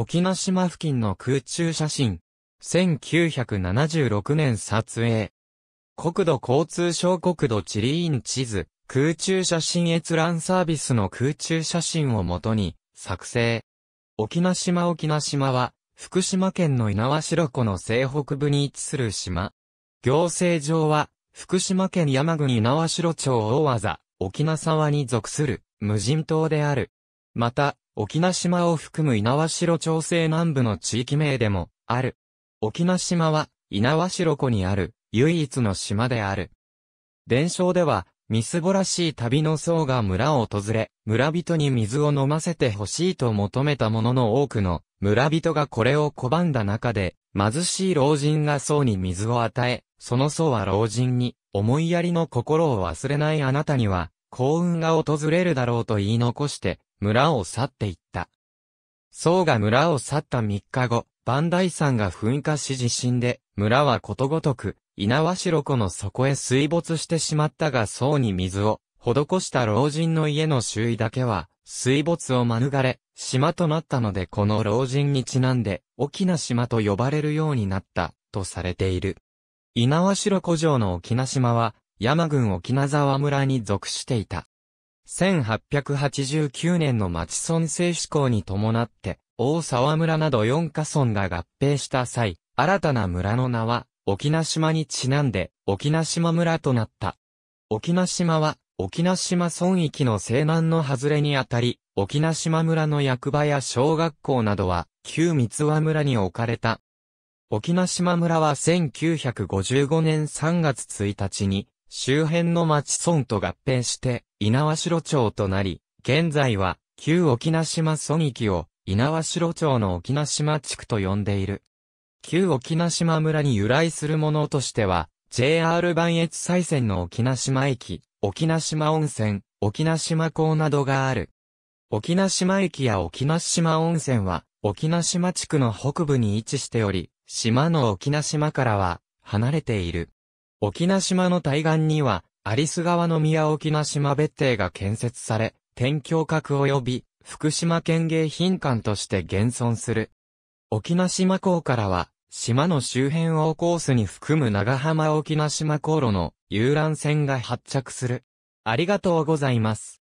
沖ノ島付近の空中写真。1976年撮影。国土交通省国土地理院地図、空中写真閲覧サービスの空中写真をもとに、作成。沖縄島沖縄島は、福島県の猪苗代湖の西北部に位置する島。行政上は、福島県山国猪苗代町大技、沖縄沢に属する、無人島である。また、沖縄島を含む猪苗代町西南部の地域名でも、ある。沖縄島は、猪苗代湖にある、唯一の島である。伝承では、みすぼらしい旅の僧が村を訪れ、村人に水を飲ませてほしいと求めたものの多くの村人がこれを拒んだ中で、貧しい老人が僧に水を与え、その僧は老人に、思いやりの心を忘れないあなたには、幸運が訪れるだろうと言い残して、村を去っていった。僧が村を去った3日後、磐梯山が噴火し地震で、村はことごとく、稲葉代湖の底へ水没してしまったが僧に水を、施した老人の家の周囲だけは、水没を免れ、島となったのでこの老人にちなんで、沖縄島と呼ばれるようになった、とされている。稲葉城湖城の沖縄島は、山郡沖縄沢村に属していた。1889年の町村制施行に伴って、大沢村など4カ村が合併した際、新たな村の名は、沖縄島にちなんで、沖縄島村となった。沖縄島は、沖縄島村域の西南の外れにあたり、沖縄島村の役場や小学校などは、旧三和村に置かれた。沖縄島村は1955年3月1日に、周辺の町村と合併して、猪苗代町となり、現在は、旧沖縄島村域を、猪苗代町の沖縄島地区と呼んでいる。旧沖縄島村に由来するものとしては、JR 磐越西線の沖縄島駅、沖縄島温泉、沖縄島港などがある。沖縄島駅や沖縄島温泉は、沖縄島地区の北部に位置しており、島の沖縄島からは、離れている。沖縄島の対岸には、アリス川の宮沖縄島別邸が建設され、天橋閣及び福島県芸品館として現存する。沖縄島港からは、島の周辺をコースに含む長浜沖縄島航路の遊覧船が発着する。ありがとうございます。